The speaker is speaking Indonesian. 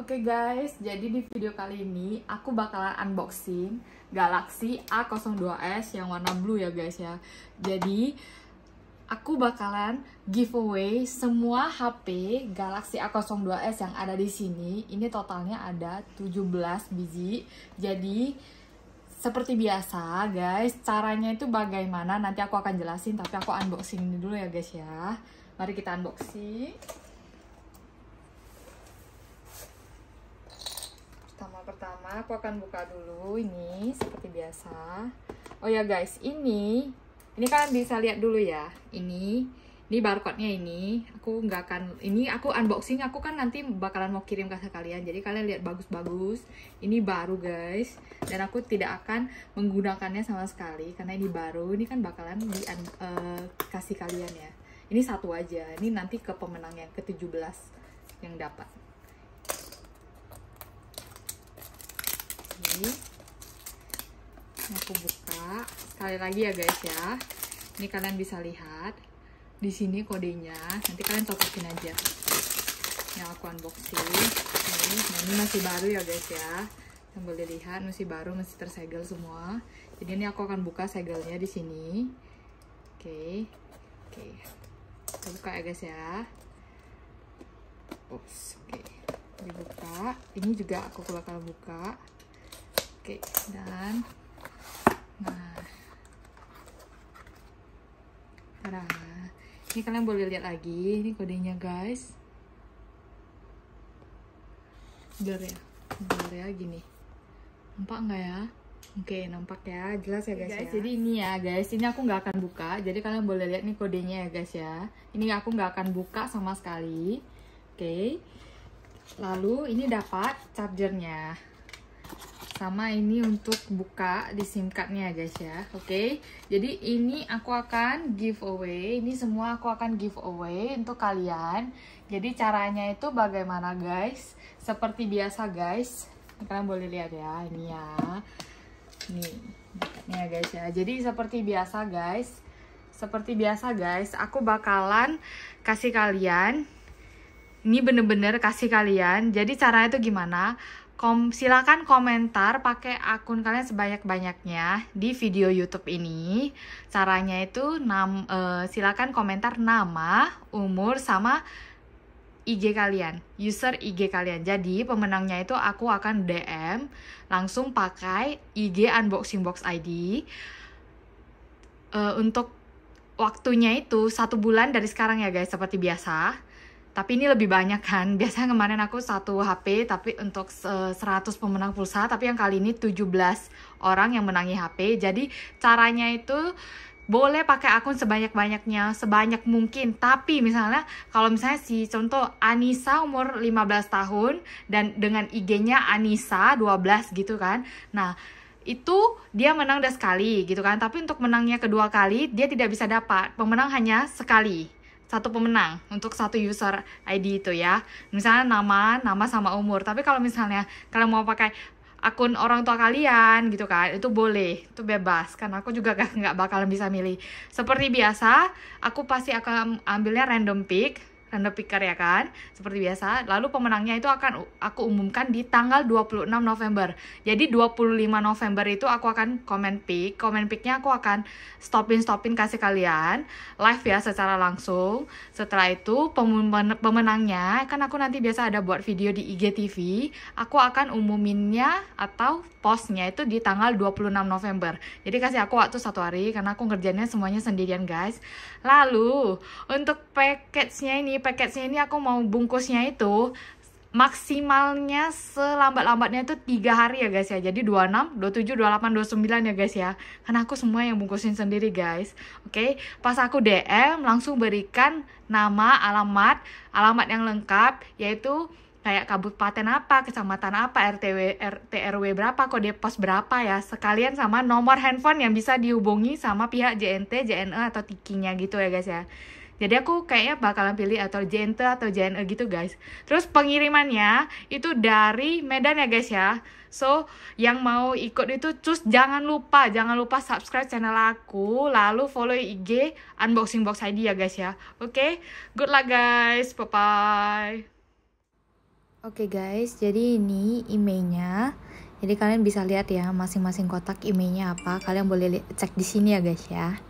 Oke okay guys, jadi di video kali ini aku bakalan unboxing Galaxy A02s yang warna blue ya guys ya Jadi aku bakalan giveaway semua HP Galaxy A02s yang ada di sini Ini totalnya ada 17 biji Jadi seperti biasa guys, caranya itu bagaimana nanti aku akan jelasin Tapi aku unboxing ini dulu ya guys ya Mari kita unboxing pertama pertama aku akan buka dulu ini seperti biasa oh ya guys ini ini kalian bisa lihat dulu ya ini ini barcode-nya ini aku nggak akan ini aku unboxing aku kan nanti bakalan mau kirim ke kalian jadi kalian lihat bagus-bagus ini baru guys dan aku tidak akan menggunakannya sama sekali karena ini baru ini kan bakalan di uh, kasih kalian ya ini satu aja ini nanti ke pemenang yang ke-17 yang dapat lagi aku buka sekali lagi ya guys ya ini kalian bisa lihat di sini kodenya nanti kalian topokin aja yang aku unboxing ini nah, ini masih baru ya guys ya yang boleh lihat masih baru masih tersegel semua jadi ini aku akan buka segelnya di sini oke okay. oke okay. buka ya guys ya Oops, oke dibuka ini juga aku bakal buka Oke, dan nah Nah, ini kalian boleh lihat lagi ini kodenya guys. Blur ya, blur ya gini. Nampak nggak ya? Oke, nampak ya, jelas ya guys, guys ya. Jadi ini ya guys, ini aku nggak akan buka. Jadi kalian boleh lihat nih kodenya ya guys ya. Ini aku nggak akan buka sama sekali. Oke. Lalu ini dapat chargernya sama ini untuk buka di SIM cardnya ya, guys ya oke okay? jadi ini aku akan giveaway ini semua aku akan giveaway untuk kalian jadi caranya itu bagaimana guys seperti biasa guys kalian boleh lihat ya ini ya ini ini ya guys ya jadi seperti biasa guys seperti biasa guys aku bakalan kasih kalian ini bener-bener kasih kalian jadi caranya itu gimana Kom silakan komentar pakai akun kalian sebanyak-banyaknya di video YouTube ini. Caranya itu nam uh, silakan komentar nama, umur sama IG kalian, user IG kalian. Jadi pemenangnya itu aku akan DM langsung pakai IG unboxing box ID. Uh, eh, untuk waktunya itu satu bulan dari sekarang ya guys, seperti biasa tapi ini lebih banyak kan biasanya kemarin aku satu HP tapi untuk 100 eh, pemenang pulsa tapi yang kali ini 17 orang yang menangi HP jadi caranya itu boleh pakai akun sebanyak-banyaknya sebanyak mungkin tapi misalnya kalau misalnya si contoh Anissa umur 15 tahun dan dengan IG-nya Anissa 12 gitu kan nah itu dia menang udah sekali gitu kan tapi untuk menangnya kedua kali dia tidak bisa dapat pemenang hanya sekali satu pemenang untuk satu user ID itu ya. Misalnya nama, nama sama umur. Tapi kalau misalnya kalian mau pakai akun orang tua kalian gitu kan itu boleh itu bebas karena aku juga nggak bakalan bisa milih seperti biasa aku pasti akan ambilnya random pick random picker ya kan seperti biasa lalu pemenangnya itu akan aku umumkan di tanggal 26 November jadi 25 November itu aku akan comment pick comment picknya aku akan stopin stopin kasih kalian live ya secara langsung setelah itu pemenangnya kan aku nanti biasa ada buat video di IGTV aku akan umuminnya atau postnya itu di tanggal 26 November jadi kasih aku waktu satu hari karena aku ngerjainnya semuanya sendirian guys lalu untuk package-nya ini sih ini aku mau bungkusnya itu maksimalnya selambat-lambatnya itu tiga hari ya guys ya jadi 26, 27, 28, 29 ya guys ya karena aku semua yang bungkusin sendiri guys oke okay? pas aku DM langsung berikan nama alamat alamat yang lengkap yaitu kayak kabupaten apa, kecamatan apa, RTW, RT RW berapa, kode pos berapa ya. Sekalian sama nomor handphone yang bisa dihubungi sama pihak JNT, JNE atau tikinya gitu ya guys ya. Jadi aku kayaknya bakalan pilih atau Jente atau JNE gitu guys. Terus pengirimannya itu dari Medan ya guys ya. So, yang mau ikut itu cus jangan lupa, jangan lupa subscribe channel aku, lalu follow IG unboxing box ID ya guys ya. Oke, okay? good luck guys. Bye bye. Oke okay guys, jadi ini emailnya. Jadi kalian bisa lihat ya masing-masing kotak emailnya apa. Kalian boleh cek di sini ya guys ya.